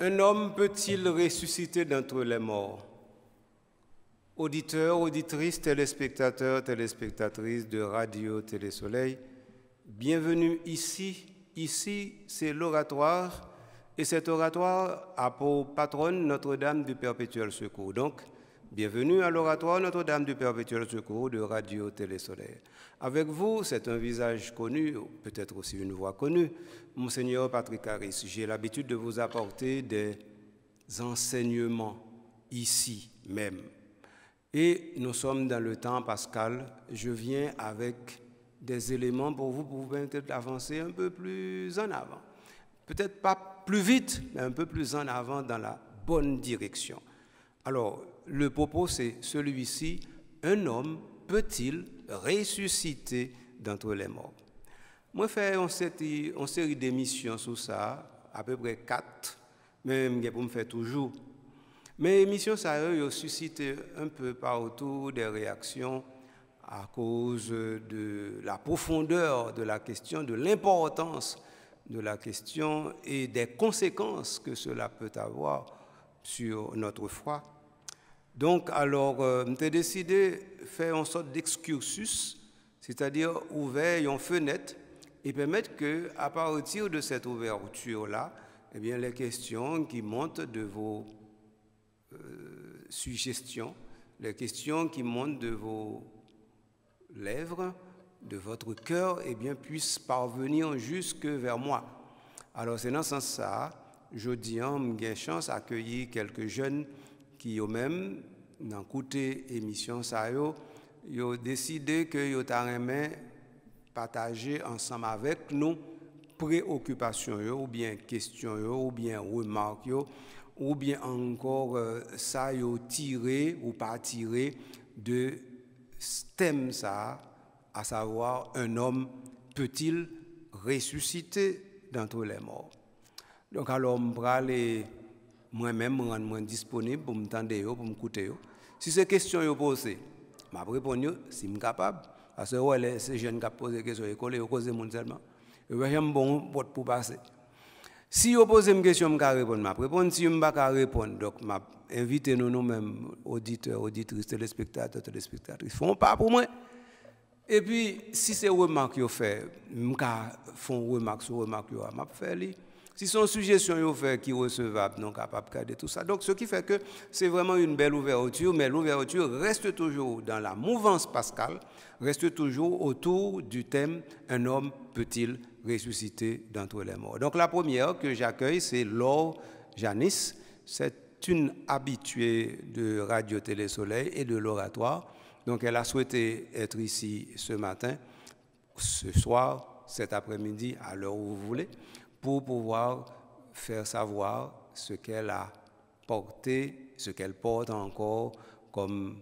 Un homme peut-il ressusciter d'entre les morts Auditeurs, auditrices, téléspectateurs, téléspectatrices de Radio Télésoleil, bienvenue ici. Ici, c'est l'oratoire et cet oratoire a pour patronne Notre-Dame du Perpétuel Secours. Donc, Bienvenue à l'oratoire Notre-Dame du Perpétuel Secours de Radio Télésolaire. Avec vous, c'est un visage connu, peut-être aussi une voix connue. Monseigneur Patrick Harris, j'ai l'habitude de vous apporter des enseignements ici même. Et nous sommes dans le temps pascal. Je viens avec des éléments pour vous, pour vous permettre d'avancer un peu plus en avant. Peut-être pas plus vite, mais un peu plus en avant dans la bonne direction. Alors, le propos c'est celui-ci, un homme peut-il ressusciter d'entre les morts Moi, fais une série, d'émissions sur ça, à peu près quatre, même pour me fait toujours. Mais l'émission, ça a suscité un peu partout des réactions à cause de la profondeur de la question, de l'importance de la question et des conséquences que cela peut avoir sur notre foi. Donc, alors, j'ai euh, décidé de faire une sorte d'excursus, c'est-à-dire ouvrir une fenêtre et permettre que, à partir de cette ouverture-là, eh bien, les questions qui montent de vos euh, suggestions, les questions qui montent de vos lèvres, de votre cœur, eh bien, puissent parvenir jusque vers moi. Alors, c'est dans ce sens-là, je dis, hein, j'ai chance d'accueillir quelques jeunes qui eux-mêmes, dans côté émission, ça yo, décidé que yo partager ensemble avec nous préoccupations ou bien questions ou bien remarques ou bien encore euh, ça tiré ou pas tiré de thème ça, à savoir un homme peut-il ressusciter d'entre les morts. Donc alors, on va moi-même rendre moins disponible pour me tendre, pour me coûter. Si ces questions sont posées, je vais répondre si je suis capable. Parce que ces jeunes qui posent des questions à l'école, ils posent des seulement. Ils ont bon pour passer. Si vous posez une question, je vais répondre. Je répondre. Si je ne pas répondre, donc je invite nous, nous-mêmes, auditeurs, auditrices, téléspectateurs, téléspectatrices, font pas pour moi. Et puis, si c'est remarque que vous faites, je vais faire une remarque sur remarque que vous faites. Si son suggestion est fait qui est recevable, non capable de garder tout ça. Donc, ce qui fait que c'est vraiment une belle ouverture, mais l'ouverture reste toujours dans la mouvance pascale, reste toujours autour du thème un homme peut-il ressusciter d'entre les morts. Donc, la première que j'accueille, c'est Laure Janis. C'est une habituée de Radio Télé Soleil et de l'oratoire. Donc, elle a souhaité être ici ce matin, ce soir, cet après-midi, à l'heure où vous voulez, pour pouvoir faire savoir ce qu'elle a porté, ce qu'elle porte encore comme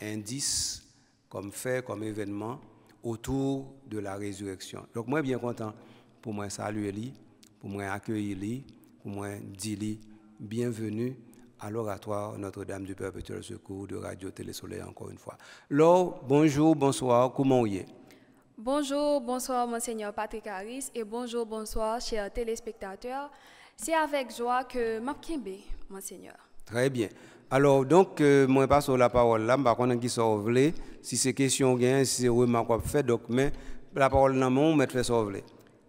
indice, comme fait, comme événement autour de la résurrection. Donc moi bien content pour moi saluer lui, pour moi accueillir lui, pour moi dire lui bienvenue à l'oratoire Notre-Dame du Perpétuel Secours de Radio Soleil encore une fois. Laure, bonjour, bonsoir, comment y est Bonjour, bonsoir Monseigneur Patrick Harris et bonjour, bonsoir chers téléspectateurs. C'est avec joie que Mapkembe, Monseigneur. Très bien. Alors donc, euh, moi je passe la parole là, par qui pas si c'est question gain, si c'est remarque fait, faire, donc mais la parole dans mon maître fait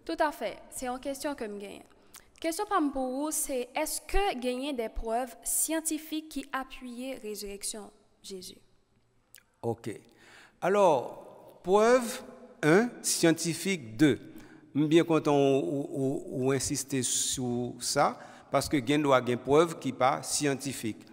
Tout à fait, c'est une question que je gagne. Question pour vous, c'est est-ce que gagner des preuves scientifiques qui appuient résurrection Jésus? Ok. Alors, preuve, un, scientifique Deux, Bien content on insister sur ça, parce que y a gain preuve qui pas scientifique.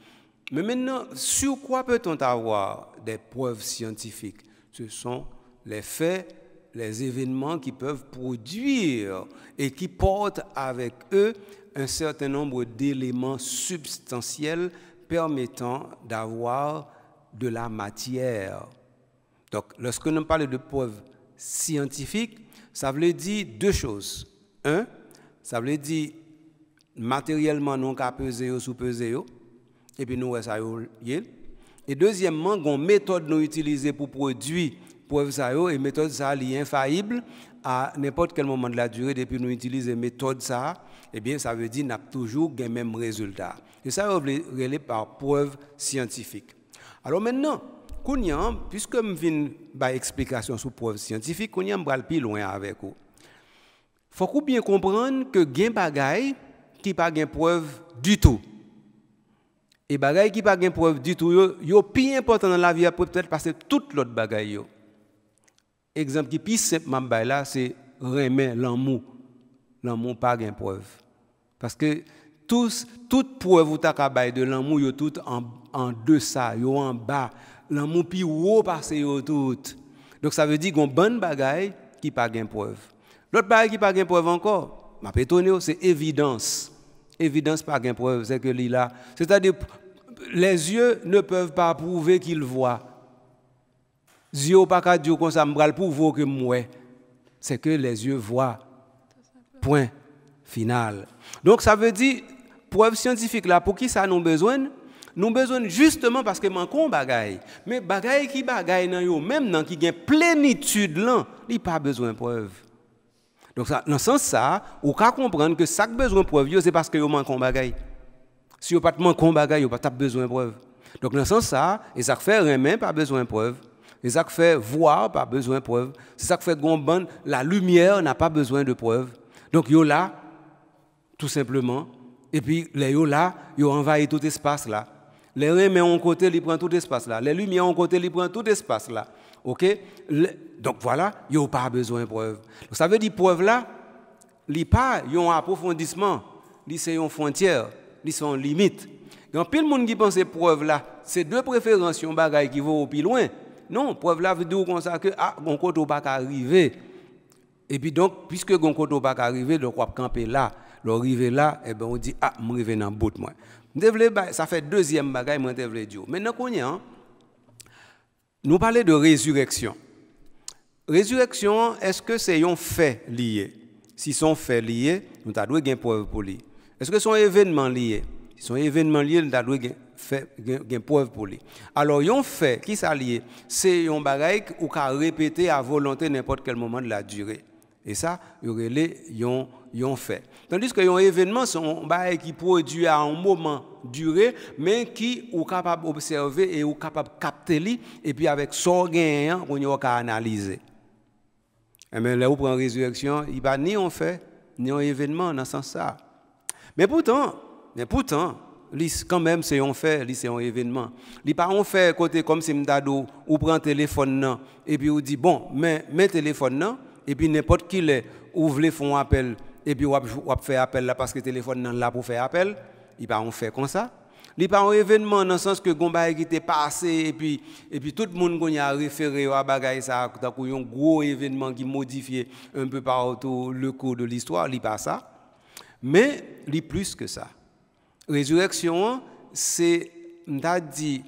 Mais maintenant, sur quoi peut-on avoir des preuves scientifiques Ce sont les faits, les événements qui peuvent produire et qui portent avec eux un certain nombre d'éléments substantiels permettant d'avoir de la matière. Donc, lorsque nous parlons de preuves scientifique, ça veut dire deux choses. Un, ça veut dire matériellement nous avons pesé ou sous-pesé, et puis nous ça Et deuxièmement, qu'on méthode nous utiliser pour produire preuve ça et méthode ça est infaillible à n'importe quel moment de la durée depuis nous utilisons méthode ça eh bien ça veut dire n'a toujours le même résultat et ça relève par preuve scientifique alors maintenant puisque je viens explication la preuve scientifique, Kounyan va plus loin avec vous. faut bien comprendre que gain choses qui pas gain preuve du tout. Et choses qui pas gain preuve du tout, yo, yo plus important dans la vie peut-être parce que toute l'autre bagaille yo. Exemple qui plus le m'baille là, c'est remet l'amour. L'amour pas gain preuve. Parce que tous toute preuve vous de l'amour yo tout en dessous, yo en bas l'amour ou haut passé tout. Donc ça veut dire qu'on bonne bagaille qui pas gain preuve. L'autre bagaille qui pas gain preuve encore, m'a étonné, c'est évidence. Évidence pas gain preuve, c'est que là, c'est-à-dire les yeux ne peuvent pas prouver qu'ils voient. Les yeux pas qu'à dire comme ça, me que moi. C'est que les yeux voient. Point final. Donc ça veut dire preuve scientifique là pour qui ça nous besoin nous avons besoin justement parce que manquons bagaille. Mais bagaille qui bagaille dans yo, même dans qui gagne plénitude là, n'ont pas besoin de preuve. Donc dans ce sens ça, ou que comprendre que ça besoin de preuve, c'est parce que yo manquons bagaille. Si yo pas manquons bagaille, yo pas besoin de preuve. Donc dans ce sens ça, et ça fait rien pas besoin de preuve. Ils ça fait voir, pas besoin de preuve. C'est ça qui fait que la lumière n'a pas besoin de preuve. Donc, yo là, tout simplement. Et puis, les yo là, yo envahi tout espace là. Les remets ont côté, ils prennent tout espace là. Les lumières ont côté, ils prennent tout espace là. OK Donc voilà, il n'y a pas besoin de preuves. ça veut dire preuve là, il n'y a pas un approfondissement, c'est une frontière, c'est une limite. Quand pile, plein monde qui pense que preuve là, c'est deux préférences, un bagage qui va au plus loin. Non, preuve là veut dire comme ça que ah, on côté pas arriver. Et puis donc puisque on côté pas arriver, donc on camper là, l'arrivée là, et eh ben on dit ah, je vais dans bout moi ça fait deuxième bagaille, mais je voulais dire. Maintenant, nous parlons de résurrection. Résurrection, est-ce que c'est un fait lié Si c'est un fait lié, nous avons une preuve pour lui. Est-ce que c'est un événement lié Si c'est un événement lié, nous avons une preuve pour lui. Alors, un fait qui s'est lié, c'est un bagaille qu'on peut répéter à volonté n'importe quel moment de la durée. Et ça, ils ont fait. Tandis que un événement, c'est un qui produit à un moment duré, mais qui est capable d'observer et capable de capter, et puis avec son gain, hein, on est analyser. Mais eh là où prend résurrection, il n'y a ni un fait, ni un événement dans ce sens-là. Mais pourtant, mais pourtant, quand même, c'est un fait, c'est un événement. Il pas un fait côté comme si mdado ou prend téléphone et puis on dit bon, mais mais téléphone non et puis n'importe qui les ouvre font appel et puis on fait appel là parce que le téléphone n'est là pour faire appel, il pas on fait comme ça. Il pas un événement dans le sens que Gomba qui était passé et puis et puis tout le monde a référé à bagaille ça un gros événement qui modifiait un peu partout le cours de l'histoire, il pas ça. Mais il plus que ça. Résurrection c'est on dit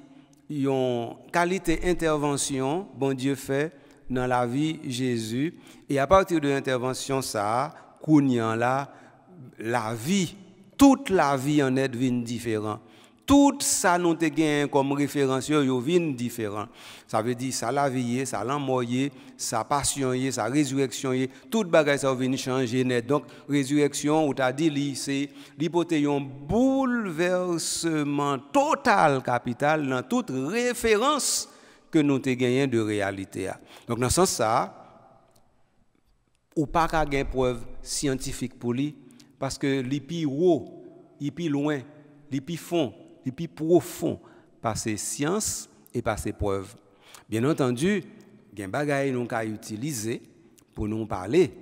une qualité intervention bon Dieu fait dans la vie Jésus. Et à partir de l'intervention, ça, Kounian là, la vie, toute la vie en est devenue différente. Tout ça nous te gain comme référence, yo vin différent. Ça veut dire ça la vie, ça l'emmoyer, ça passion, ça résurrection, tout bagage ça vient changer net. Donc résurrection ou t'as dit c'est l'hypothèse un bouleversement total capital dans toute référence que nous avons gagné de réalité. Donc, dans ce sens, ça, ou pas qu'à gagner preuve scientifique pour lui, parce que plus haut, plus loin, plus fond, plus profond, par ses sciences et par ses preuves. Bien entendu, il y a des nous avons utiliser pour nous parler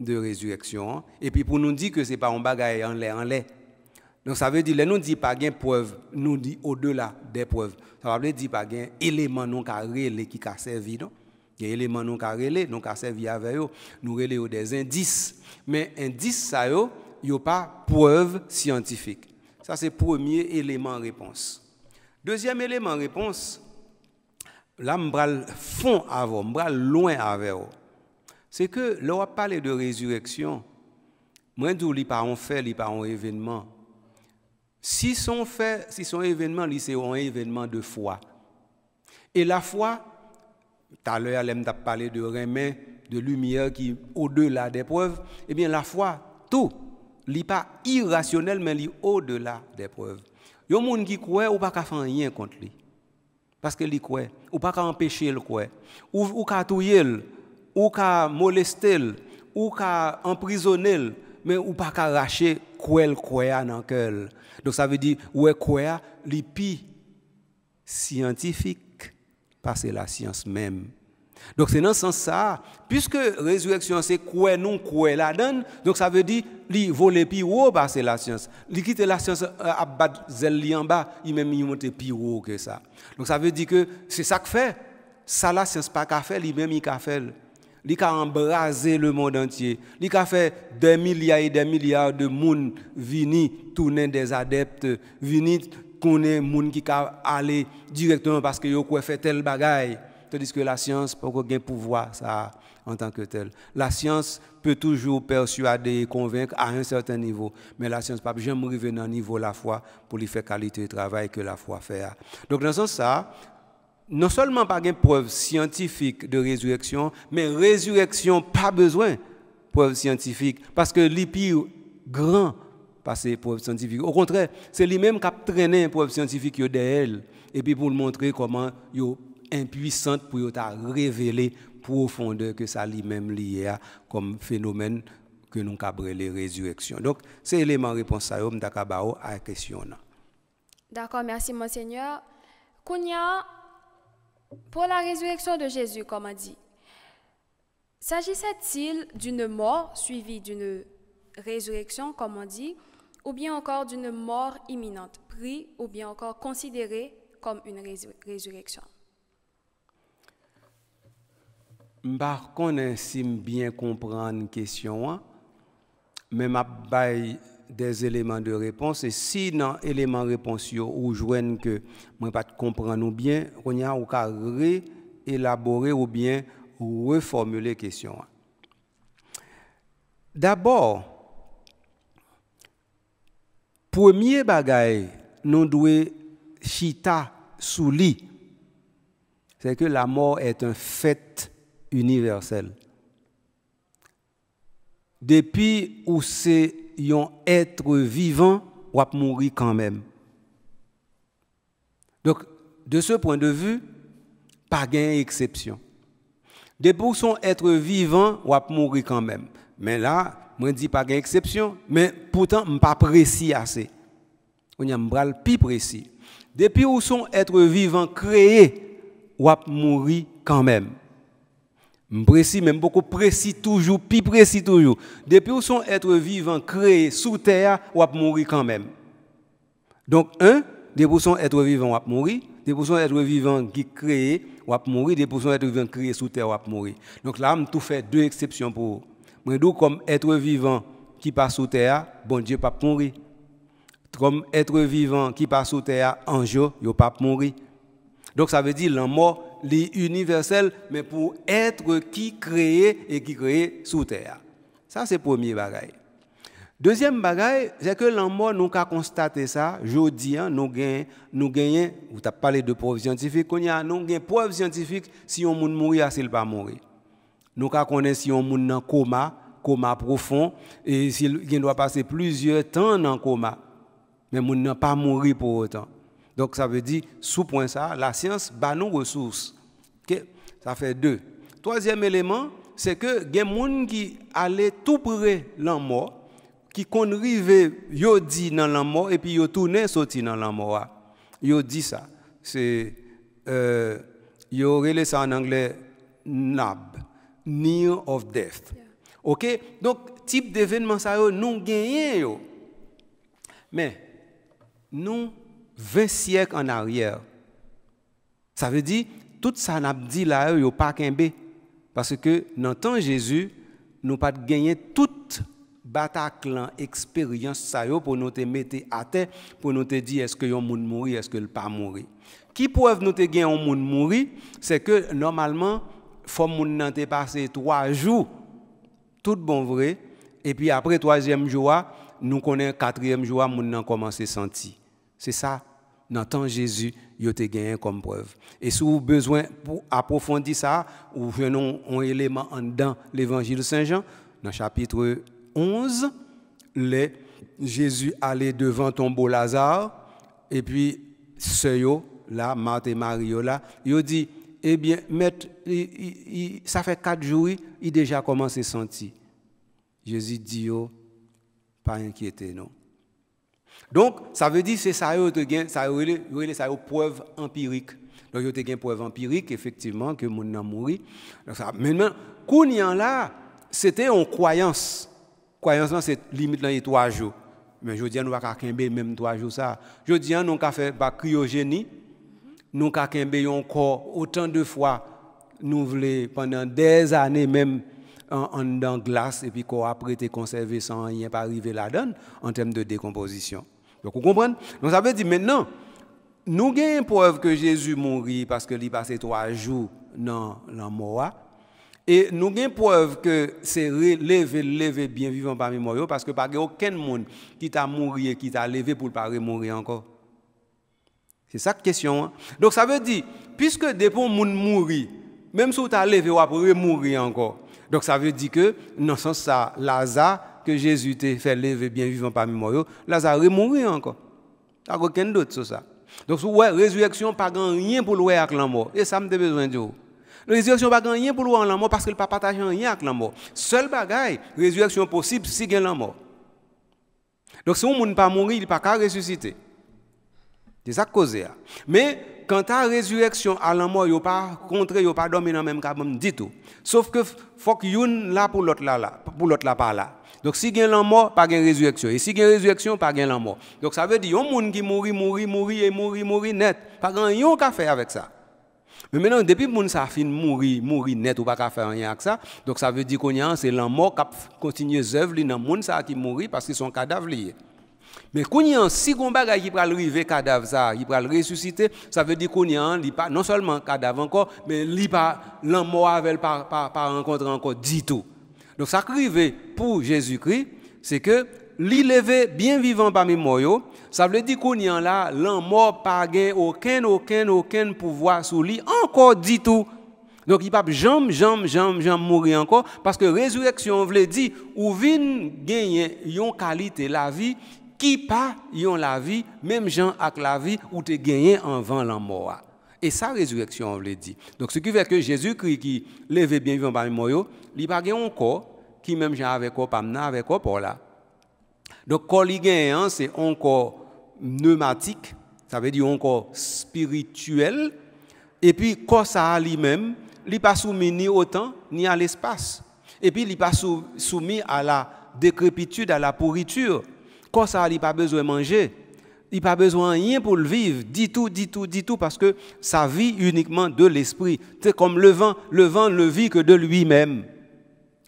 de résurrection, et puis pour nous dire que ce n'est pas un bagage en l'air, en l'air, donc ça veut dire, là, nous disons pas gain preuve, nous dit au-delà des preuves. Ça veut dire pas gain élément non carré qui a servi, Il y a éléments non carré, non qui a servi avec eux, nous relayons des indices. Mais indices ça yo, a pas preuve scientifique. Ça c'est le premier élément réponse. Deuxième élément réponse, là je le fond avant, je m'bral loin avec eux. C'est que là on parle de résurrection. Moi, je dis, pas on fait, pas un événement. Si son si événement, c'est un événement de foi. Et la foi, tout à l'heure, elle parlé de remède, de lumière qui au-delà des preuves. Eh bien, la foi, tout, n'est pas irrationnel, mais est au-delà des preuves. Il y a des gens qui croient ou pas faire rien contre lui. Parce Ils croit. Ou pas empêcher le croire. Ou, ou qu'à tuer, ou qu'à molester, ou qu'à emprisonner, mais ou pas qu'à arracher quel Donc ça veut dire ouais kwea li pi scientifique parce que la science même. Donc c'est dans ce sens ça, puisque résurrection c'est quoi nous quoi la donne, donc ça veut dire li voler pi haut parce que la science. Li quitter la science euh, à battre en bas, il même il monter haut que ça. Donc ça veut dire que c'est ça qui fait. Ça la science pas qu'à faire, lui même il qu'a fait qui a embrasé le monde entier. qui a fait des milliards et des milliards de monde vini tourner des adeptes, venir connaître monde qui a aller directement parce que yo fait tel bagaille. Tandis que la science pas gain pouvoir ça en tant que tel. La science peut toujours persuader et convaincre à un certain niveau, mais la science pas jamais revenir au niveau de la foi pour lui faire qualité de travail que la foi fait. Donc dans ce sens ça, non seulement pas de preuve scientifique de résurrection, mais résurrection pas besoin preuve scientifique parce que l'épire grand parce preuve scientifique. Au contraire, c'est lui-même qui a traîné une preuve scientifique et puis pour montrer comment il est impuissant pour révéler profondeur que ça lui-même lié comme phénomène que nous avons les résurrections. Donc, c'est l'élément réponse à la question. D'accord, merci, Monseigneur. Pour la résurrection de Jésus, comme on dit, s'agissait-il d'une mort suivie d'une résurrection, comme on dit, ou bien encore d'une mort imminente, pris ou bien encore considérée comme une résurrection? Par contre, si bien comprendre la question, mais ma baille des éléments de réponse. Et si dans éléments de réponse, vous ne que moi pas comprendre bien, on a qu'à réélaborer ou bien reformuler la question. D'abord, premier bagage, nous devons chita sous lit. C'est que la mort est un fait universel. Depuis où c'est yon être vivant à mourir quand même. Donc, de ce point de vue, pas gain exception. où sont être vivant à mourir quand même. Mais là, je dis pas gain exception, mais pourtant, je pas précis assez. On y a plus précis. Depuis où sont être vivant créé, à mourir quand même. Précis, même beaucoup précis toujours, plus précis toujours. Depuis où sont êtres vivants créés sous terre, ou mourir quand même. Donc, un, des sont êtres vivants, ou mourir. Des sont êtres vivants qui créés, ou mourir. Des sont êtres vivants créés sous terre, ou mourir. Donc là, je tout fait deux exceptions pour vous. d'où comme être vivant qui passe sous terre, bon Dieu, pas mourir. Comme être vivant qui passe sous terre, ange, il pas mourir. Donc ça veut dire, la mort, l'universel, mais pour être qui créé et qui créé sous terre. Ça, c'est le premier bagaille. Deuxième bagaille, c'est que l'amour, nous avons constaté ça, jeudi, hein, nous avons nous gagnons, vous avez parlé de preuves scientifiques, nous avons des preuves scientifiques si on monde mourir, c'est s'il pas mourir. Nous avons si on monde en coma, coma profond, et s'il doit passer plusieurs temps en coma, mais nous n'a pas mourir pour autant. Donc ça veut dire, sous point ça, la science bat nos ressources. Ça fait deux. Troisième élément, c'est que il y a des gens qui allaient tout près la mort, qui arrivaient, ils dit dans la mort, et puis ils tourné sorti dans la mort. Ils dit ça. C'est, euh, ils relé ça en anglais, NAB, Near of Death. OK? Donc, type d'événement, ça, nous gagnons. Mais, nous, 20 siècles en arrière. Ça veut dire, tout ça n'a dit là, il n'y a pas qu'un B. Parce que dans le temps Jésus, nous pas gagné toute Bataclan, expérience ça pour nous te mettre à terre, pour nous te dire est-ce que yon moun mouri, est-ce que le pas mourir. Qui preuve nous te gagné un monde mourir, c'est que normalement, faut nous nan passé trois jours, tout bon vrai, et puis après troisième jour, nous connaissons quatrième jour, nous nan commencé sentir. C'est ça, dans Jésus, il a gagné comme preuve. Et si vous avez besoin pour approfondir ça, vous venons un élément dans l'évangile de Saint Jean, dans le chapitre 11, les, Jésus allait devant tombeau Lazare, et puis, ceux là, Marthe et Marie, là, il dit, eh bien, ça fait quatre jours, il déjà commencé à sentir. Jésus dit, oh, pas inquiétez, non. Donc, ça veut dire que c'est ça ça preuve empirique. Donc, il y a une preuve empirique, effectivement, que mon a mouru. Maintenant, Kounian là, c'était une croyance. Croyance, c'est limite dans les trois jours. Mais je dis, nous ne pouvons pas même trois jours ça. Je dis, nous ne faire pas bah, cryogénie. Nous ne pouvons pas encore autant de fois, nous voulons pendant des années même en, dans glace et puis qu'on a prêté conservé sans rien pas arriver la donne en termes de décomposition. Donc vous comprenez Donc ça veut dire maintenant, nous avons une preuve que Jésus mourit parce qu'il a passé trois jours dans la mort. Et nous avons preuve que c'est relevé levé bien vivant parmi moi, parce que pas aucun monde qui t'a mouru et qui t'a levé pour ne pas mourir encore. C'est ça la question. Hein. Donc ça veut dire, puisque des monde mourir, même si tu as levé, tu mourir encore. Donc ça veut dire que, dans ce sens, ça, Lazare, que Jésus t'a fait lever bien vivant parmi moi, Lazare est mort encore. Il n'y a aucun doute sur ça. Donc, ouais, résurrection, pas rien pour louer avec la mort. Et ça, me besoin de vous. La Résurrection, pas rien pour louer avec la mort parce qu'il pas partagé rien avec la mort. Seul bagaille, résurrection possible si il est la mort. Donc, si on ne pas mourir, il n'est pas qu'à ressusciter. C'est ça que cause. Mais, quand la résurrection à la mort, yo pas contre, yo pas dormi dans même même du tout. Sauf que faut que là pour l'autre là, là pour l'autre là pas là. Donc si as la mort, pas de résurrection. Et si la résurrection, pas de la mort. Donc ça veut dire un monde qui mourit, mourit, mourit et mourit, mourit net, pas grand a qu'à faire avec ça. Mais maintenant depuis moun ça fin mourir, mourir net ou pas qu'à faire rien avec ça. Donc ça veut dire qu'on y a c'est la mort qui continue œuvre dans monde qui mourit parce qu'ils sont cadavres mais quand y a un si bagage qui va arriver, cadavre ça, il va le ressusciter, ça veut dire qu'on y a pas, non seulement cadavre encore, mais il pas, l'en mort avec par, pas rencontrer encore du tout. Donc ça arrive pour Jésus-Christ, c'est que l'élevé bien vivant parmi moi, ça veut dire qu'on y a là, l'en mort pas aucun, aucun, aucun pouvoir sur lui, encore du tout. Donc, il ne peut pas jamais, jamais, jamais, mourir encore, parce que résurrection, on veut dire, ou vient gagner une qualité la vie qui pas yon la vie, même gens avec la vie ou te gagné en vent la mort. Et sa résurrection, on l'a dit. Donc, ce qui fait que Jésus-Christ qui levait bien vivant parmi moi, il n'a pas un corps qui même gens avec corps, pas avec corps pour là. Donc, corps gagne, c'est un corps pneumatique, ça veut dire un corps spirituel. Et puis, corps ça lui-même, il n'est pas soumis ni au temps, ni à l'espace. Et puis, il n'est pas soumis à la décrépitude, à la pourriture. Quand ça, il pas besoin de manger. Il pas besoin de rien pour le vivre. Dit tout, dit tout, dit tout, parce que ça vit uniquement de l'esprit. C'est comme le vent. Le vent ne vit que de lui-même.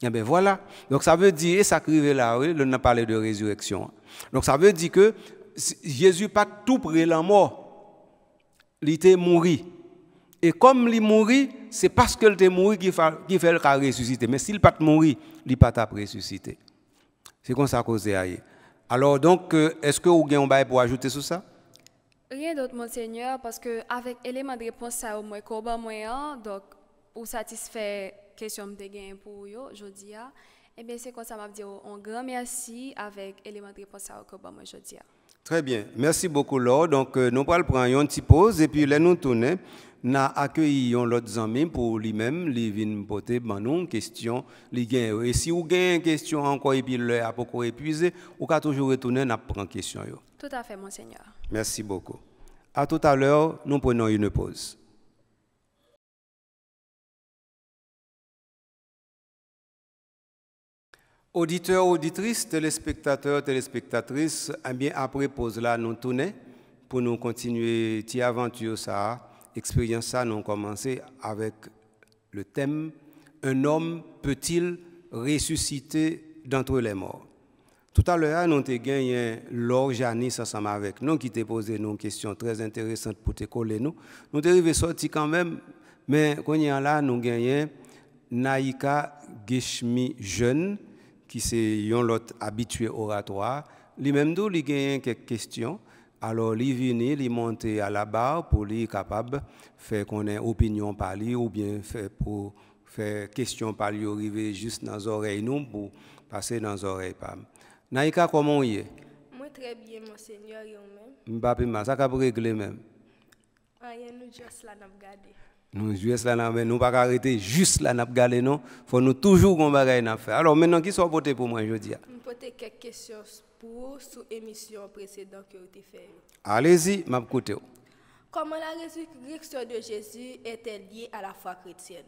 Et eh bien voilà. Donc ça veut dire, et ça crive là, on a parlé de résurrection. Donc ça veut dire que Jésus pas tout près la mort. Il était mort. Et comme il mourit, c'est parce qu'il était mort qu'il fait le ressusciter. Mais s'il pas mourir, il pas ressuscité. C'est comme ça causé alors donc, euh, est-ce que vous avez un bail pour ajouter sur ça? Rien d'autre, Monseigneur, parce que avec l'élément de réponse, ça au moins qu'on moyen, donc pour satisfaire la question de gain pour vous, aujourd'hui, eh bien c'est comme ça m'a dit un grand merci avec l'élément de réponse à que je aujourd'hui. Très bien. Merci beaucoup, Laure. Donc, euh, nous allons prendre une petite pause et puis là, nous tournons. Nous accueillons l'autre ami pour lui-même, lui vient porter ben, une question. Et si vous avez une question encore et puis le a beaucoup épuisé, vous pouvez toujours retourner, nous prendre question. Tout à fait, Monseigneur. Merci beaucoup. À tout à l'heure, nous prenons une pause. Auditeurs, auditrices, téléspectateurs, téléspectatrices, eh bien, après pause là, nous tournons pour nous continuer cette aventure, ça, expérience ça, nous commencer avec le thème Un homme peut-il ressusciter d'entre les morts Tout à l'heure, nous avons gagné Laure Janis ensemble avec nous qui posé une question très intéressante pour te coller nous. Nous sommes sorti quand même, mais là, nous avons gagné Naïka Geshmi Jeune qui c'est un lot habitué oratoire, lui-même d'où il quelques questions. Alors, il viennent, il monté à la barre pour lui capable de faire qu'on ait opinion par lui ou bien faire pour faire question par lui arriver juste dans les oreilles nous pour passer dans les oreilles pas. Naïka, comment y est Moi très bien, monseigneur, et vous-même. bien. ça cap régler même. Rien, nous juste là, nous nous, ne là, nous pas arrêter juste là, nous galé non. Faut nous toujours qu'on bagaille n'a faire. Alors maintenant, qui sont voté pour moi, je dis. poser quelques questions pour sous émission précédente que vous avez fait. Allez-y, m'écoutez. Comment la résurrection de Jésus est liée à la foi chrétienne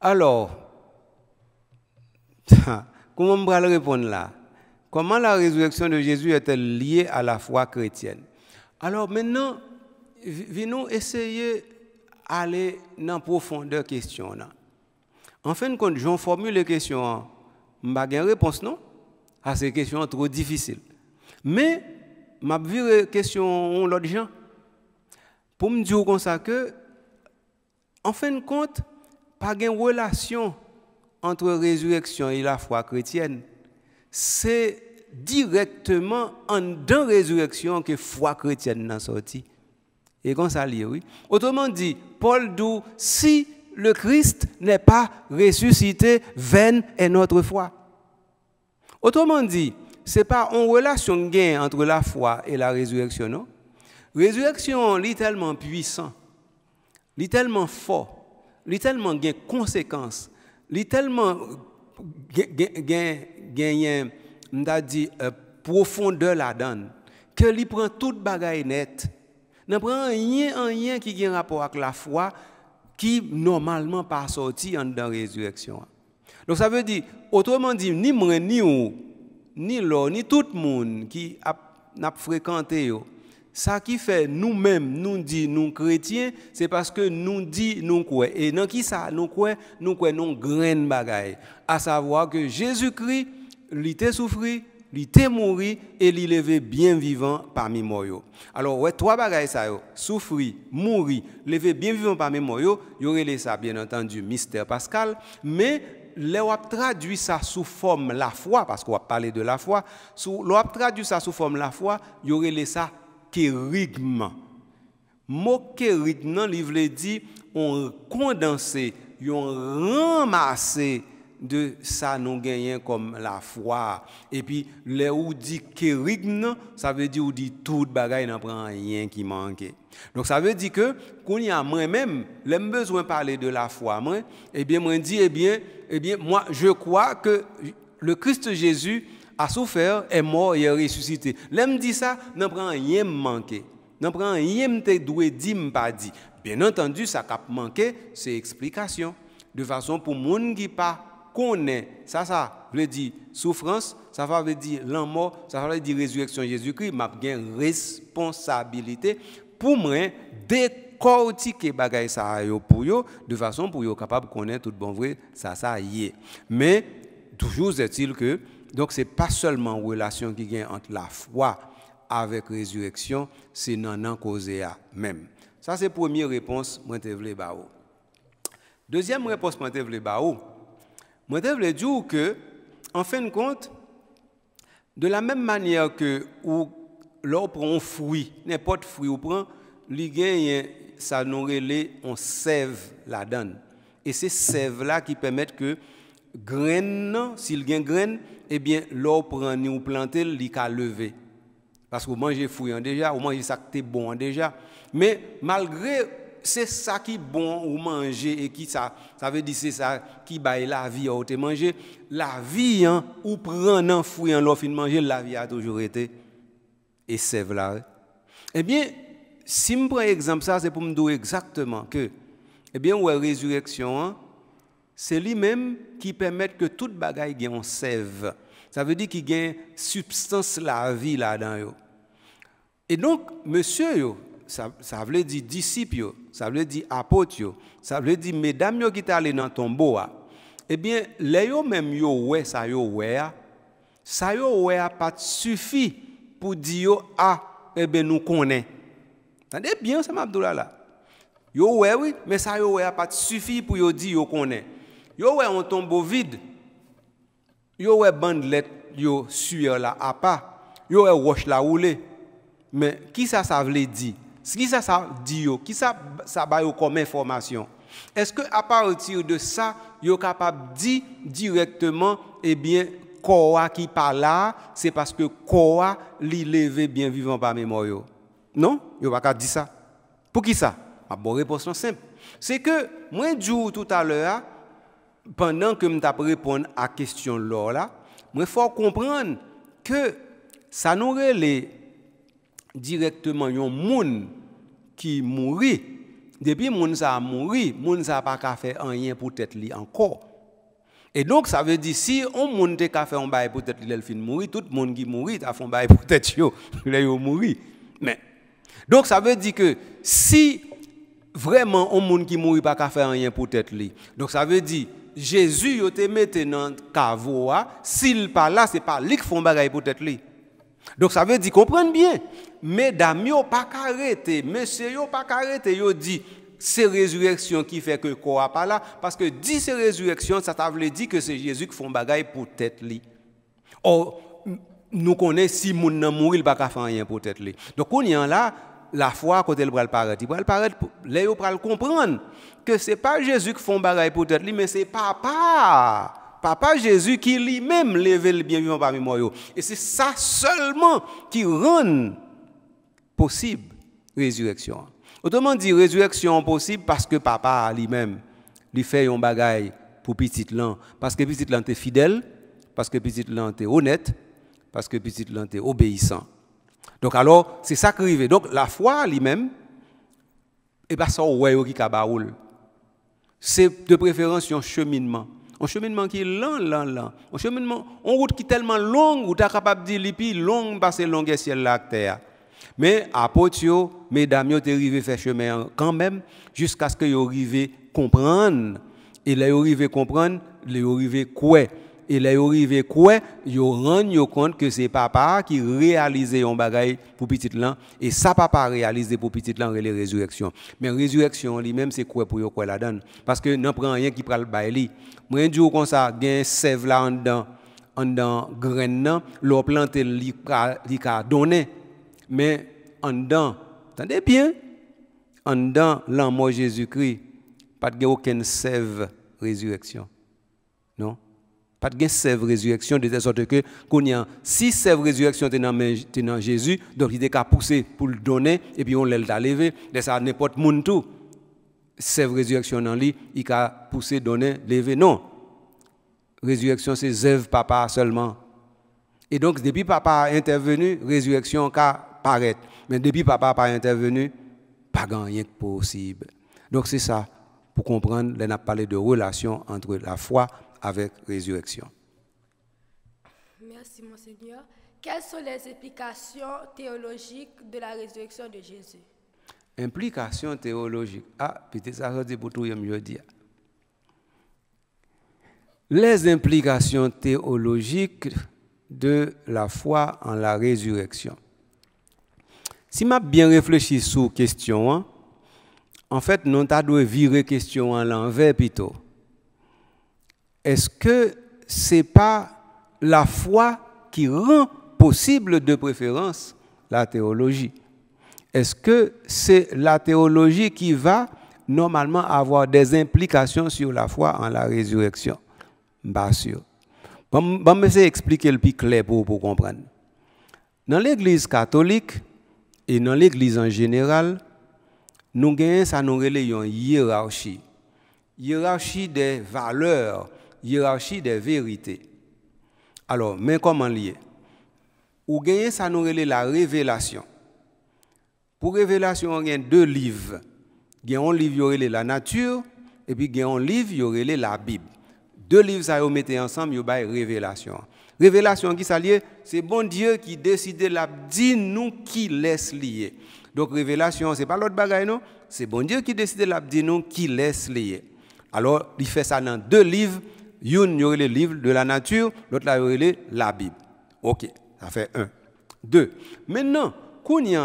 Alors, comment on va répondre là Comment la résurrection de Jésus est-elle liée à la foi chrétienne Alors maintenant, venons essayer aller dans la profondeur question là. En fin de compte, j'en formule les questions, n'ai pas de réponse non à ah, ces questions trop difficiles. Mais m'a questions question l'autre gens pour me dire comme ça que en fin de compte, pas de relation entre résurrection et la foi chrétienne. C'est directement en la résurrection que la foi chrétienne est sorti. Et ça, oui. Autrement dit, Paul dit, si le Christ n'est pas ressuscité, vaine est notre foi. Autrement dit, ce n'est pas une relation gain entre la foi et la résurrection, non? Résurrection, est tellement puissant, est tellement fort, est tellement gain conséquence, est tellement gain, dit, euh, profondeur la donne, que lui prend toute bagaille nette il n'y rien, rien qui a un rapport avec la foi qui normalement pas sorti en dans résurrection. Donc ça veut dire, autrement dit, ni moi, ni vous, ni l'or, ni tout le monde qui a, n'a fréquenté, ça qui fait nous-mêmes, nous dit nous chrétiens, c'est parce que nous dit nous quoi Et dans qui ça nous quoi Nous croyons nous graine bagaille. À savoir que Jésus-Christ, il était souffert, il était mort et il levé bien vivant parmi moi. Alors, ouais, trois bagages ça, souffrir, mourir, lever bien vivant parmi moi, il aurait ça, bien entendu, mystère pascal, mais aurait traduit ça sous forme la foi, parce qu'on va parlé de la foi, l'on traduit ça sous forme la foi, il aurait ça kérigme. Mot kérigme, il veut dire, on condensé, on ramassé, de ça nous gagnons comme la foi. Et puis, le ou dit kérign, ça veut dire ou dit tout bagaille n'en prend rien qui manque. Donc, ça veut dire que, quand y a moi-même, j'ai besoin parler de la foi, moi, eh bien, moi, dit, eh bien, eh bien, moi, je crois que le Christ Jésus a souffert, est mort et est ressuscité. L'aime dit ça, n'en prend rien manqué. N'en prend rien te doué dit, pas dit. Bien entendu, ça cap manqué, c'est l'explication. De façon pour monde qui pas connaît, ça, ça veut dire souffrance, ça veut dire l'amour mort, ça veut dire résurrection Jésus-Christ, m'a une responsabilité pour moi décortiquer les ça pour de façon pour yo capable connaître tout bon vrai ça ça y est. Mais toujours est-il que donc c'est pas seulement relation qui gagne entre la foi avec résurrection, c'est non non à même. Ça c'est première réponse moi te Deuxième réponse je vais Madame le dit que, en fin de compte, de la même manière que où l'on prend un fruit, n'importe fruit ou prend, il gagne ça nous on sève la donne. Et c'est sève là qui permet que graine, s'il gagne graine, eh bien l'eau prend ni ou planter, il levé. lever. Parce que vous mangez fruit hein, déjà, vous mangez ça qui est bon hein, déjà. Mais malgré c'est ça qui est bon ou manger et qui ça, ça veut dire c'est ça qui baille la vie ou manger. La vie, hein, ou prendre un fruit en l'offre de manger, la vie a toujours été. Et sève là. Eh bien, si je prends exemple ça, c'est pour me dire exactement que, eh bien, la résurrection, hein, c'est lui-même qui permet que toute bagaille gagne en sève. Ça veut dire qu'il gagne substance la vie là-dedans. Et donc, monsieur, ça, ça veut dire disciple, ça veut dire apôtres, ça veut dire mesdames qui qui allées dans tombeau Eh bien, les yo même yo ouais ça yo ouais, ça yo ouais pas suffit pour dire ah eh connaissons ben, nous connaît. bien ça m'abdoula là. Yo ouais oui, mais ça yo ouais pas suffit pour dire dire yo connaissons Yo ouais on tombeau vide. Yo ouais bandelette yo sueur là à pas. Yo ouais roche la rouler Mais qui ça ça veut dire qui ça, ça dit Qui ça, ça comme information Est-ce que à partir de ça, vous capable de dire directement, eh bien, Koa qui parle là, c'est parce que Koa l'y levé bien vivant par mémoire. Non, vous va pas dire ça. Pour qui ça Ma bonne réponse simple. C'est que, moi, je tout à l'heure, pendant que je répondre à la question là, il faut comprendre que ça nous relève directement yon moun qui mourit. Depuis moun a mouri, moun sa pas ka faire rien pour tête li encore. Et donc ça veut dire si on moun te ka faire un bail pour tête li fin mourir, tout monde qui mourit a fait rien pour tête yo, le yo Mais donc ça veut dire que si vraiment on moun qui mourit pas ka faire rien pour tête li. Donc ça veut dire Jésus yo te mette dans caveau s'il pas là, c'est pas lui qui font rien pour tête li. Donc ça veut dire comprendre bien mesdames d'amio pas arrêté, monsieur yo pas arrêté, yo dit c'est résurrection qui fait que corps pas là parce que dit c'est résurrection, ça t'a dit dire que c'est Jésus qui font bagaille pour tête Or nous connaissons si moun nan mouri, il pas faire rien pour tête Donc on y en là la foi quand elle bral paraître, il bral paraître, les yo pral comprendre que c'est pas Jésus qui font bagaille pour tête mais c'est papa papa Jésus qui lui-même levait le bien vivant parmi moi. Et c'est ça seulement qui rend possible, résurrection. Autrement dit, résurrection possible parce que papa lui-même lui fait un bagaille pour petit lan. Parce que petit lan est fidèle, parce que petit lan est honnête, parce que petit lan est obéissant. Donc alors, c'est ça qui arrive. Donc la foi lui-même, et eh bien ça, ouais, qui C'est de préférence un cheminement. Un cheminement qui est lent, lent, lent. Un cheminement, une route qui est tellement longue, où tu es capable de dire, puis longue, passer longue ciel la terre. Mais potio, mesdames, vous te arrivés faire chemin quand même, jusqu'à ce qu'ils rive comprendre. Et là, ils à comprendre, ils rive quoi et là, ils à quoi Ils rendez compte que c'est papa qui réalise un bagage pour petit lan. et ça papa réalise pour petit lan, les résurrection. Mais résurrection lui-même c'est quoi pour quoi la donne Parce que n'en rien qui prend le bail. Moi je comme ça, un sève là en dedans en dedans graine là, l'on li ka donné. Mais en dedans, attendez bien, en dedans l'amour Jésus-Christ, pas de aucune sève résurrection. Non? Pas de sève résurrection, de telle sorte que, si sève résurrection est dans, Jésus, donc il était qu'à pousser pour le donner, et puis on l'a levé, de ça n'importe monde tout. Sève résurrection dans lui, il a poussé, donné, levé Non. Résurrection, c'est sève papa seulement. Et donc, depuis papa a intervenu, résurrection a mais depuis papa n'a pas intervenu, pas grand-rien possible. Donc c'est ça, pour comprendre, on a parlé de relation entre la foi avec résurrection. Merci, Monseigneur. Quelles sont les implications théologiques de la résurrection de Jésus Implications théologiques. Ah, peut-être ça, je pour tout le monde Les implications théologiques de la foi en la résurrection. Si m'a bien réfléchi sur question 1, hein, en fait nous t'as virer virer question à l'envers plutôt. Est-ce que c'est pas la foi qui rend possible de préférence la théologie Est-ce que c'est la théologie qui va normalement avoir des implications sur la foi en la résurrection Bien sûr. Bon, bon, mais c'est expliquer le plus clair pour, pour comprendre. Dans l'Église catholique, et dans l'Église en général, nous avons ça nous une hiérarchie. Hiérarchie des valeurs, hiérarchie des vérités. Alors, mais comment lier Ou gagner ça nous la révélation. Pour révélation, on a deux livres. Il y a un livre qui la nature et puis il y a un livre qui la Bible. Deux livres ça vous mettez ensemble, y révélation. Révélation qui s'allie, c'est bon Dieu qui décide la nous qui laisse lier. Donc révélation, c'est pas l'autre bagaille non, c'est bon Dieu qui décide la nous qui laisse lier. Alors, il fait ça dans deux livres, il y le livre de la nature, l'autre il y la Bible. OK, ça fait un. Deux. Maintenant,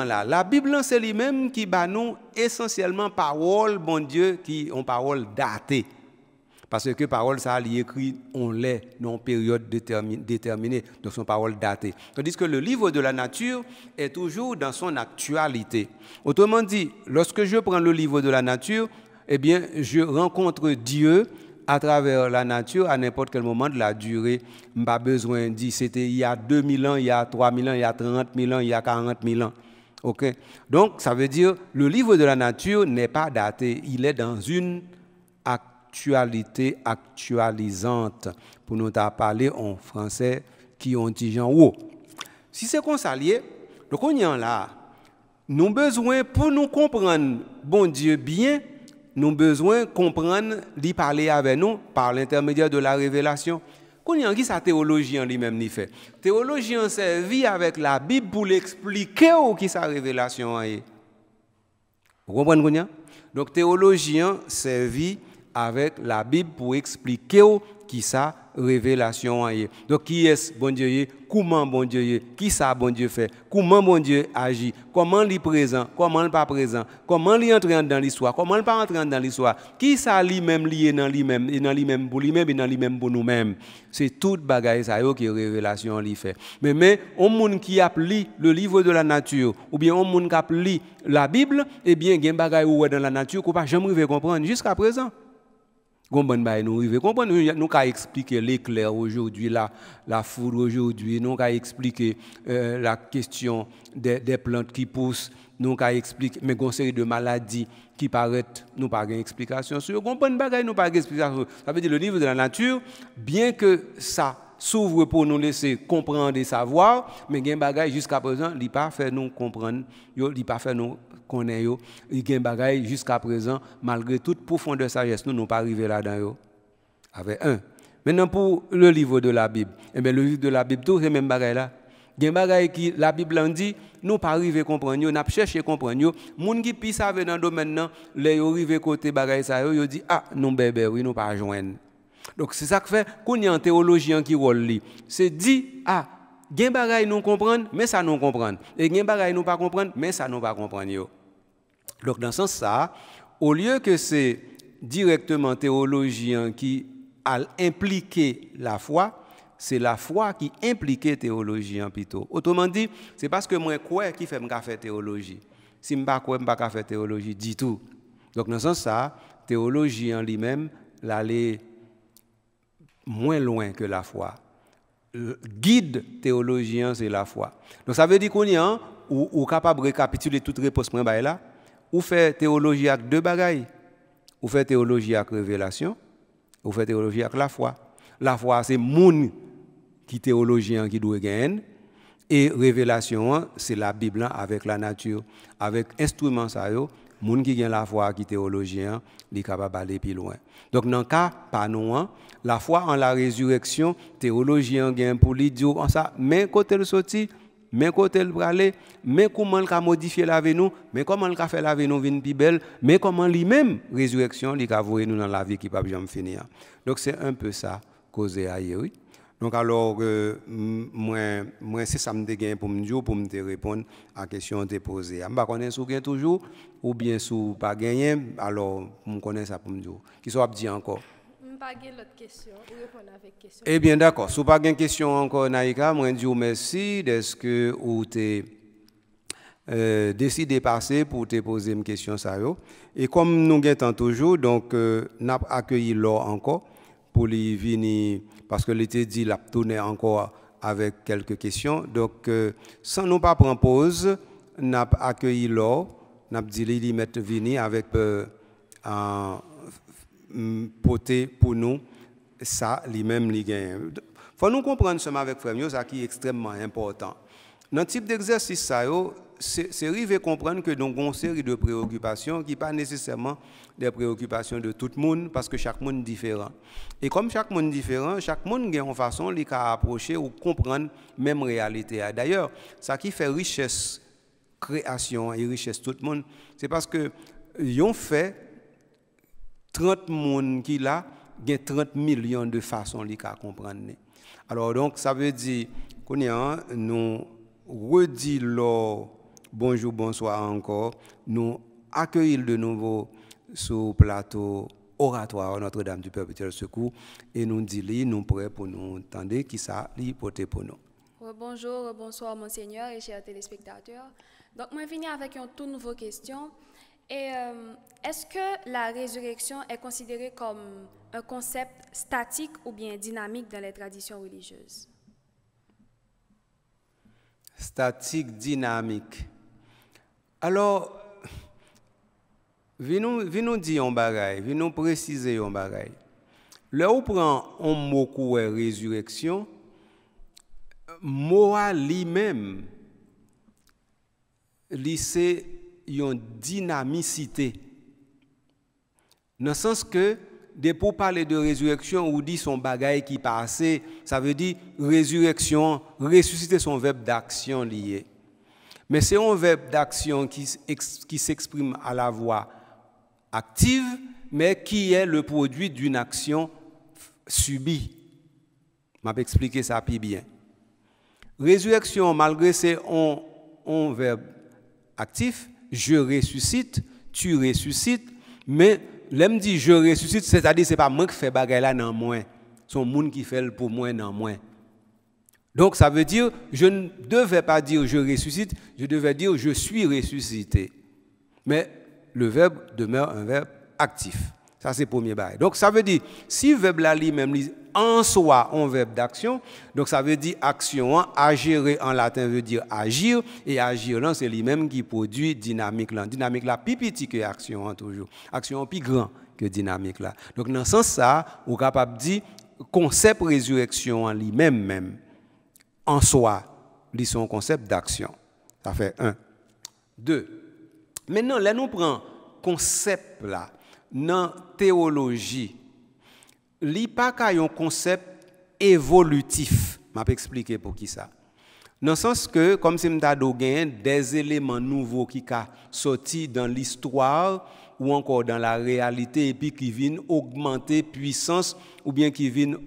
là, la Bible c'est lui-même qui bat nous essentiellement parole bon Dieu qui ont parole datée. Parce que parole, ça, a écrit, on l'est, non période déterminée, donc son parole datée. Tandis que le livre de la nature est toujours dans son actualité. Autrement dit, lorsque je prends le livre de la nature, eh bien, je rencontre Dieu à travers la nature à n'importe quel moment de la durée. Pas besoin de dire c'était il y a 2000 ans, il y a 3000 ans, il y a 30 000 ans, il y a 40 000 ans. Donc, ça veut dire le livre de la nature n'est pas daté, il est dans une actualité actualisante. Pour nous parler en français qui ont dit Jean haut. Si c'est qu'on ça, donc on là. Nous avons besoin, pour nous comprendre, bon Dieu, bien, nous avons besoin de comprendre, lui parler avec nous par l'intermédiaire de la révélation. Qu'on y en qui sa théologie en lui-même ni fait. Théologie en servit avec la Bible pour l'expliquer ou qui sa révélation est. Vous comprenez Donc théologie en servit avec la Bible pour expliquer qui sa révélation Donc qui est bon Dieu comment bon Dieu qui ça bon Dieu fait, comment bon Dieu agit, comment il est présent, comment il pas présent, comment il entre dans l'histoire, comment il pas entré dans l'histoire, qui ça lui-même lié dans lui-même et dans lui-même pour lui-même et dans lui-même pour nous-mêmes. C'est toute bagaille ça qui est révélation lui fait. Mais mais monde qui a lu le livre de la nature ou bien on monde qui a lu la Bible, eh bien il y a des dans la nature qu'on pas jamais comprendre jusqu'à présent nous arriver. expliquer l'éclair aujourd'hui la la foudre aujourd'hui, nous ka expliquer euh, la question des, plantes qui poussent, nous ka expliquer mais une série de maladies qui paraissent nous pas d'explication explication sur. nous pas explication Ça veut dire le livre de la nature bien que ça s'ouvre pour nous laisser comprendre et savoir, mais gen jusqu'à présent, li pas fait nous comprendre, yo, li pas fait nous connaître, yo, a jusqu'à présent, malgré toute profondeur sagesse, nous n'avons pas arrivé là-dedans, Avec un. Maintenant, pour le livre de la Bible, eh bien, le livre de la Bible, tout est même bagaille là. Il y a qui, la Bible dit, nous pas arrivé à comprendre, nous pas cherché à comprendre. Les gens qui savent dans le domaine, les arrivent côté bagaille ça, ils disent, ah, non, bébé, oui, nous pas joindre. Donc c'est ça que fait qu'on y a un théologien qui roule C'est dit ah gien bagay nous comprendre mais ça nous comprend et gien bagay nous pas mais ça nous pas Donc dans ce sens ça au lieu que c'est directement théologien qui implique la foi, c'est la foi qui implique théologien plutôt. Autrement dit, c'est parce que moi crois qui fait me faire théologie. Si je ne crois pas, je faire théologie du tout. Donc dans ce sens ça, théologie en lui-même, l'aller moins loin que la foi. Le guide théologien, c'est la foi. Donc ça veut dire qu'on est hein, ou, capable de récapituler toute réponse là, ou fait théologie avec deux bagailles. Ou fait théologie avec révélation, ou fait théologie avec la foi. La foi, c'est monde qui théologien qui doit gagner. Et révélation, hein, c'est la Bible hein, avec la nature, avec instruments gens qui a la foi qui théologien, hein, il est pas aller plus loin. Donc dans le cas pas la foi en la résurrection, théologien gain pour lui dire ça, mais côté le sorti, mais côté le aller, mais comment elle a modifié la vie mais comment elle a fait la vie nous belle, mais comment même résurrection, li a nous dans la vie qui pas finir. Donc c'est un peu ça causé à donc alors, euh, moi, moi c'est ça que je pour me dire, pour me répondre à la question que posée. Je ne connais pas toujours, ou bien si pas alors je connais ça pour me dire. Qui soit dit encore Je pas l'autre question, ou répondre avec question. Eh bien d'accord, si vous n'avez pas de question encore, Naïka, je vous merci ce que vous euh, décidé de passer pour te poser une question. Ça Et comme nous guettons toujours, donc, euh, nous accueillons accueilli encore pour les venir parce que l'été dit, l'a tourné encore avec quelques questions. Donc, euh, sans nous pas prendre pause, n'a accueilli l'or, avons dit Lili venir avec euh, un poté pour nous, ça, lui-même, gagné. Il faut nous comprendre ce avec frère, ça qui est extrêmement important. Dans type d'exercice, ça, c'est arrivé comprendre que donc une série de préoccupations qui pas nécessairement des préoccupations de tout le monde parce que chaque monde est différent. Et comme chaque monde est différent, chaque monde a une façon de approcher ou comprendre même réalité. D'ailleurs, ça qui fait richesse création et richesse tout le monde, c'est parce que ont fait 30 monde qui là, 30 millions de façons les comprendre. Alors donc ça veut dire qu'on nous redit l'or bonjour, bonsoir encore. Nous accueillons de nouveau sur plateau oratoire Notre-Dame du Perpétuel Secours et nous disons, nous prêts pour nous entendre qui ça porté pour nous. Oh, bonjour, oh, bonsoir Monseigneur et chers téléspectateurs. Donc, je finir avec une toute nouvelle question. Euh, est-ce que la résurrection est considérée comme un concept statique ou bien dynamique dans les traditions religieuses? Statique, dynamique. Alors, venons nous dire un bagaille. nous préciser un bagage. où prend un mot résurrection, le mot lui-même, il y a une dynamicité. Dans le sens que, pour parler de résurrection, ou dit son bagaille qui passait ça veut dire résurrection, ressusciter son verbe d'action lié. Mais c'est un verbe d'action qui, s'exprime à la voix active, mais qui est le produit d'une action subie. Je vais expliquer ça plus bien. Résurrection, malgré c'est un, un verbe actif, je ressuscite, tu ressuscites, mais l'homme dit je ressuscite, c'est-à-dire ce n'est pas moi qui fais bagaille là dans moi, c'est monde qui fait pour moi dans moi. Donc ça veut dire, je ne devais pas dire je ressuscite, je devais dire je suis ressuscité. Mais le verbe demeure un verbe actif. Ça, c'est le premier bail. Donc ça veut dire, si le verbe là lui-même en soi un verbe d'action, donc ça veut dire action, agir en latin veut dire agir, et agir là, c'est lui-même qui produit dynamique là. Dynamique là, plus petit que action hein, toujours. Action plus grand que dynamique là. Donc dans ce sens ça, on est capable de dire concept résurrection en lui-même même en soi, c'est son concept d'action. Ça fait un. Deux. Maintenant, là, nous prenons concept là, non théologie. n'est pas un concept évolutif. Je vais expliquer pour qui ça. Dans le sens que, comme si avons des éléments nouveaux qui sont sortis dans l'histoire ou encore dans la réalité et puis qui viennent augmenter puissance ou bien qui viennent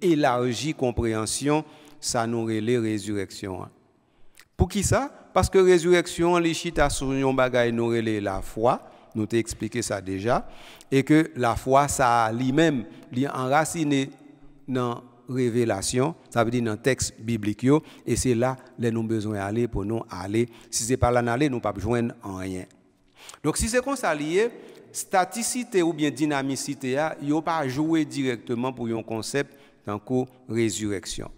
élargir compréhension ça nous les résurrection. Pour qui ça Parce que résurrection, les chita sur yon bagay nous la foi, nous t'ai expliqué ça déjà, et que la foi, ça lui-même, lui enraciné dans révélation, ça veut dire dans le texte biblique, et c'est là que nous avons besoin d'aller pour nous aller. Si ce n'est pas là nous ne pas joindre en rien. Donc si c'est comme ça lié, staticité ou bien dynamicité, il n'y pas jouer directement pour un concept dans résurrection.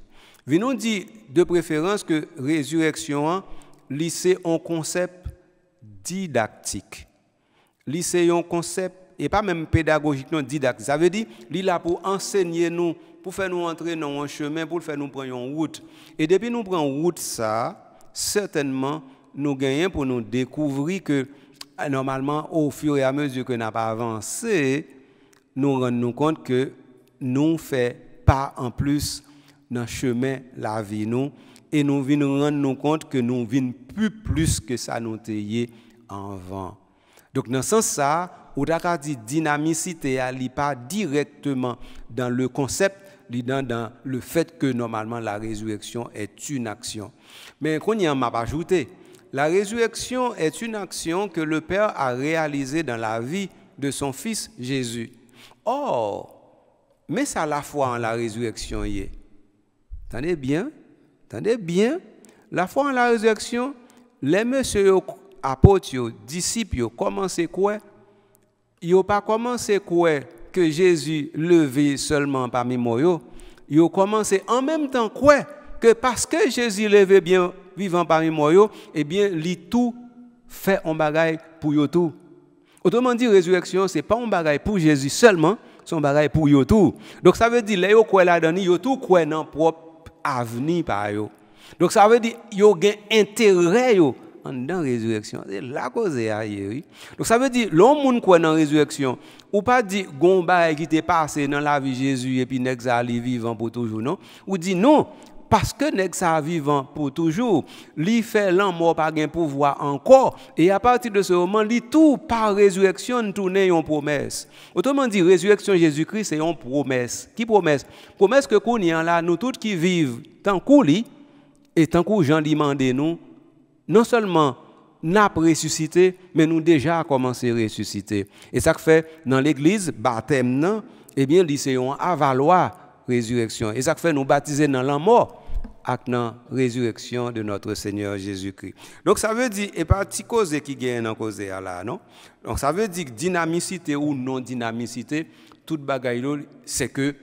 Nous dit de préférence que résurrection, lycée un concept didactique. Lycée un concept, et pas même pédagogique, non didactique. Ça veut dire, il là pour enseigner nous, pour faire nous entrer dans un chemin, pour faire nous prendre une route. Et depuis nous prenons une route, ça, certainement, nous gagnons pour nous découvrir que, eh, normalement, au fur et à mesure que nous pas avancé, nous rendons compte que nous ne faisons pas en plus dans le chemin de la vie nous et nous venons rendre compte que nous venons plus plus que ça nous sommes en vain. Donc dans ce sens ça, on a dit dynamicité n'est pas directement dans le concept dans, le fait que normalement la résurrection est une action. Mais qu'on y en m'a ajouté, la résurrection est une action que le Père a réalisée dans la vie de son Fils Jésus. Or, mais ça la foi en la résurrection y est. Attendez bien, attendez bien. La foi en la résurrection, les messieurs apôtres, disciples, commencé quoi Ils n'ont pas commencé quoi que Jésus levé seulement parmi moi. Ils ont commencé en même temps quoi que parce que Jésus levé bien vivant parmi moi, eh bien, lit tout fait un bagaille pour eux tout. Autrement dit, résurrection, ce n'est pas un bagaille pour Jésus seulement, c'est un bagaille pour eux tout. Donc ça veut dire, les qui quoi là ils ont tout quoi propre avenir par Donc ça veut dire a un intérêt yo, dans la résurrection. C'est la cause résurrection. Donc ça veut dire, l'homme qui croit dans la résurrection, ou pas dit, gomba qui t'est passé dans la vie de Jésus et puis est vivant pour toujours, non. Ou dit, non, parce que nèg ça vivant pour toujours, lui fait l'amour mort un gain pouvoir encore. Et à partir de ce moment, lui tout par résurrection tourne en promesse. Autrement dit, résurrection Jésus-Christ, c'est une promesse. Qui promesse? Promesse que qu'on là, nous toutes qui vivent, tant qu'on lui, et tant qu'on nous demandons, nous, non seulement n'a pas ressuscité, mais nous déjà commencé à ressusciter. Et ça fait, dans l'église, baptême, non? Eh bien, lui, c'est un résurrection. Et ça fait nous baptiser dans la mort dans la résurrection de notre Seigneur Jésus-Christ. Donc ça veut dire, et pas ti cause qui gagne en cause là, non? Donc ça veut dire que dynamicité ou non-dynamicité, toute bagaille c'est que,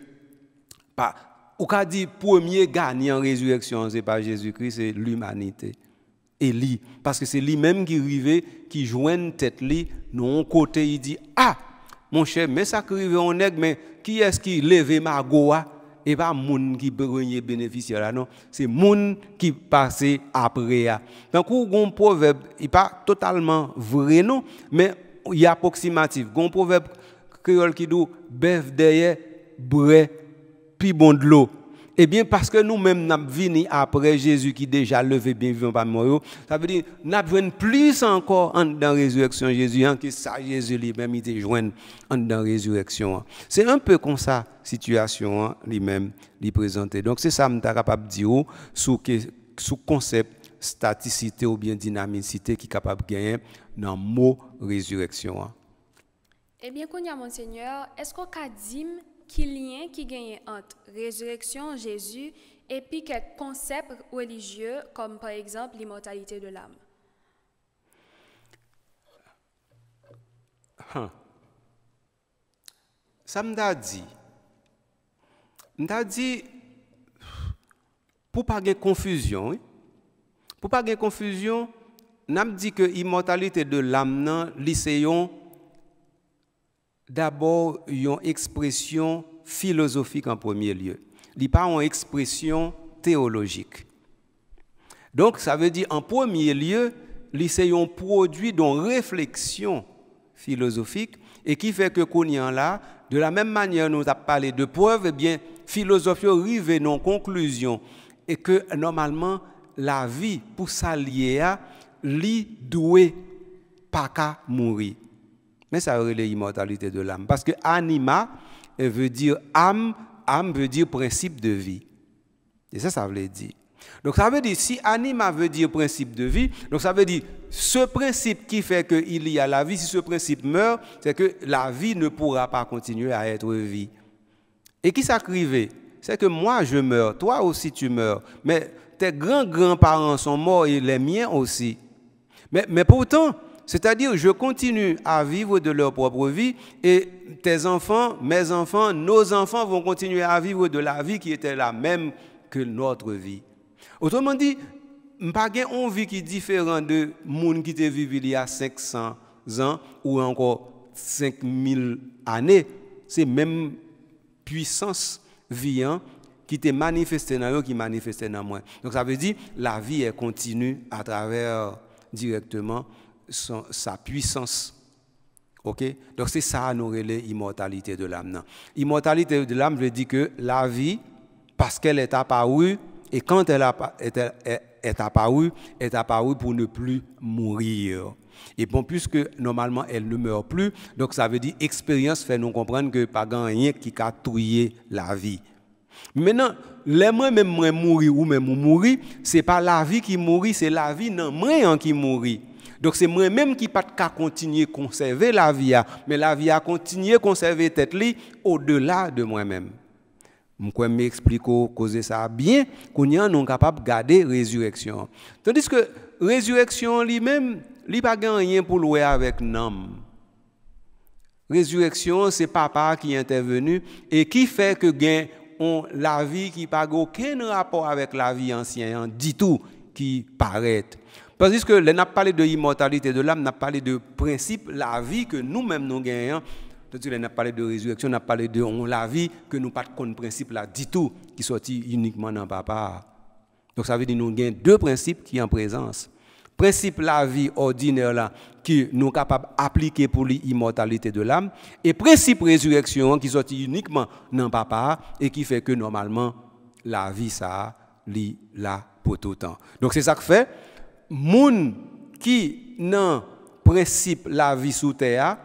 pas, ou qu'a dit premier gagnant en résurrection, c'est pas Jésus-Christ, c'est l'humanité. Et lui, parce que c'est lui-même qui arrive, qui la tête lui, non côté, il dit, ah, mon cher, mais ça qui arrive en mais qui est-ce qui lève ma goa? et pas moun qui besogne bénéficiaire non c'est moun qui passe après donc un proverbe il pas totalement vrai non mais il est approximatif un proverbe créole qui dit bœuf derrière bré, puis bon l'eau eh bien, parce que nous-mêmes, nous venus après Jésus qui déjà levé bien vivant par ça veut dire, nous avons plus encore dans la résurrection de Jésus, hein, que ça, Jésus lui-même, il en dans la résurrection. Hein. C'est un peu comme ça, situation hein, lui-même, lui présenter. Donc, c'est ça que je capable dire sous le concept staticité ou bien dynamicité qui est capable de gagner dans mot résurrection. Hein. Eh bien, Monseigneur, est-ce qu'on a dit quel lien qui gagne entre résurrection Jésus et puis quelques concepts religieux comme par exemple l'immortalité de l'âme. Hein. Ça m'a dit, m'a dit, pour pas de confusion, Pour pour pas de confusion, n'a dit que l'immortalité de l'âme, non, c'est d'abord une expression philosophique en premier lieu. Il pas une expression théologique. Donc, ça veut dire, en premier lieu, c'est un produit d'une réflexion philosophique et qui fait que là, de la même manière nous a parlé de preuve et eh bien, philosophie arrive non conclusion et que normalement, la vie pour s'allier à, lui doit pas mourir. Mais ça aurait l'immortalité de l'âme. Parce que anima veut dire âme, âme veut dire principe de vie. Et ça, ça veut dire. Donc ça veut dire, si anima veut dire principe de vie, donc ça veut dire ce principe qui fait qu'il y a la vie, si ce principe meurt, c'est que la vie ne pourra pas continuer à être vie. Et qui s'écrivait C'est que moi je meurs, toi aussi tu meurs, mais tes grands-grands-parents sont morts et les miens aussi. mais pourtant, c'est-à-dire, je continue à vivre de leur propre vie et tes enfants, mes enfants, nos enfants vont continuer à vivre de la vie qui était la même que notre vie. Autrement dit, pas une vie qui est de monde qui était vécu il y a 500 ans ou encore 5000 années. C'est même puissance vivante qui était manifestée dans eux, qui manifestait dans moi. Donc ça veut dire la vie est continue à travers directement sa puissance. ok Donc c'est ça nous l'immortalité de l'âme. Immortalité de l'âme veut dire que la vie, parce qu'elle est apparue, et quand elle est, est, apparue, est apparue pour ne plus mourir. Et bon, puisque normalement elle ne meurt plus, donc ça veut dire expérience fait nous comprendre que pas grand rien qui a touillé la vie. Maintenant, les même mourir ou même mourir, c'est pas la vie qui mourit, c'est la vie dans moi qui mourit. Donc c'est moi-même qui pas qu'à continuer à conserver la vie, hein. mais la vie a continué à conserver tête au-delà de moi-même. Je m'explique causer ça bien, qu'on nous sommes capable de garder résurrection. Tandis que résurrection lui-même, lui pas rien pour louer avec La Résurrection, c'est papa qui est intervenu et qui fait que gain on la vie qui n'a aucun rapport avec la vie ancienne, hein, dit tout qui paraît c'est-à-dire que les n'a parlé de l'immortalité de l'âme, n'a parlé de principe, la vie que nous-mêmes nous gagnons. cest n'a parlé de résurrection, n'a parlé de la vie que nous pas de principe là du tout, qui sortit uniquement dans papa. Donc ça veut dire que nous gagnons deux principes qui sont en présence. Principe la vie ordinaire là, qui nous capable capables d'appliquer pour l'immortalité de l'âme, et principe résurrection qui sortit uniquement dans papa et qui fait que normalement la vie ça, lit là pour tout le temps. Donc c'est ça que fait moun qui n'en principe la vie sous terre,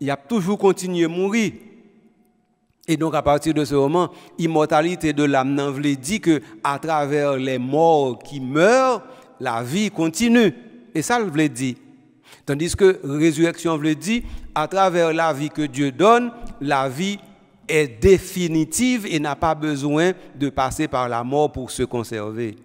il a toujours continué à mourir. Et donc à partir de ce moment, immortalité de l'âme n'en veut dire que à travers les morts qui meurent, la vie continue. Et ça le veut dire. Tandis que résurrection veut dire à travers la vie que Dieu donne, la vie est définitive et n'a pas besoin de passer par la mort pour se conserver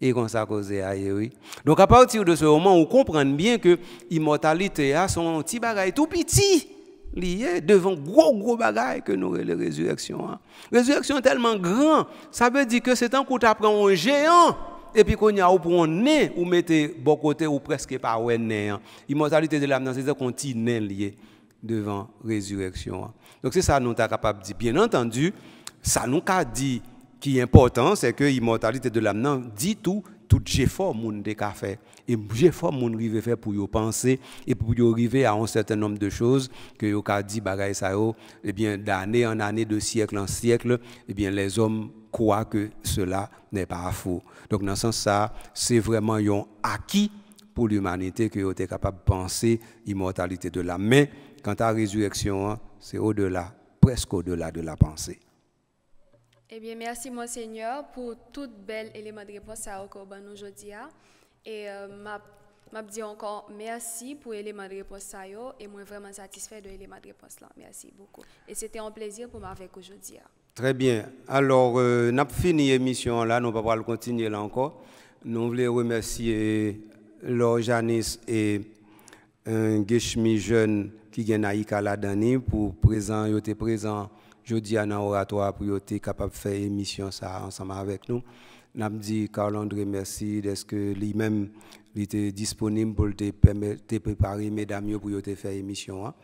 et qu'on ça causé oui. Donc à partir de ce moment, on comprend bien que l'immortalité a son petit bagaille tout petit lié devant gros gros bagaille que nous la résurrection. La hein. Résurrection tellement grand, ça veut dire que c'est un coup apprend un géant et puis qu'on y a au pour nez ou mettez bon côté ou presque pas ouais nez. Hein. L'immortalité de l'âme c'est un continent lié devant résurrection. Hein. Donc c'est ça nous sommes capables de dire. Bien entendu, ça nous a dit qui est important, c'est que l'immortalité de l'âme dit tout, tout j'ai que de café fait et effort fait rive faire pour y penser et pour y arriver à un certain nombre de choses que vous dit et eh bien d'année en année de siècle en siècle et eh bien les hommes croient que cela n'est pas faux. Donc dans ce sens ça, c'est vraiment un acquis pour l'humanité que vous était capable de penser l'immortalité de l'âme mais quant à la résurrection, hein, c'est au-delà, presque au-delà de la pensée. Eh bien, merci, Monseigneur, pour tout bel élément de réponse à Okoban hein. aujourd'hui. Et je euh, ma, dit encore merci pour l'élément de réponse à yo, et moi vraiment satisfait de l'élément de réponse Merci beaucoup. Et c'était un plaisir pour moi m'avoir aujourd'hui. Hein. Très bien. Alors, euh, nous avons fini l'émission là, nous allons continuer là encore. Nous voulons remercier Laure Janis et un euh, jeune qui vient à Ika pour présent, présent je dis à oratoire, pour être capable de faire émission ça ensemble avec nous. N'a dit Carl André merci est-ce que lui-même était disponible pour te préparer mesdames pour faire émission. Hein.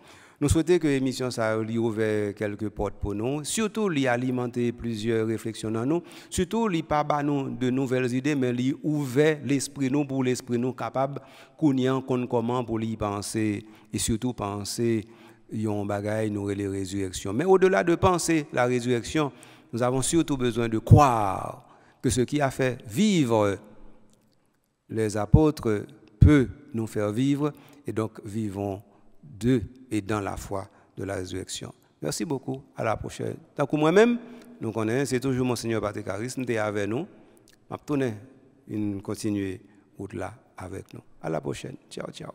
Nous souhaitons que l'émission ça ouvre quelques portes pour nous, surtout lui alimenter plusieurs réflexions dans nous, surtout lui pas de nouvelles idées mais lui ouvert l'esprit nous pour l'esprit nous capable qu'on comment pour lui penser et surtout penser yon bagaille nous les résurrections. Mais au-delà de penser la résurrection, nous avons surtout besoin de croire que ce qui a fait vivre les apôtres peut nous faire vivre et donc vivons de et dans la foi de la résurrection. Merci beaucoup, à la prochaine. Tant moi-même, nous connaissons, c'est toujours Monseigneur Patrick Harris, nous avec nous. Je une continuer delà avec nous. À la prochaine. Ciao, ciao.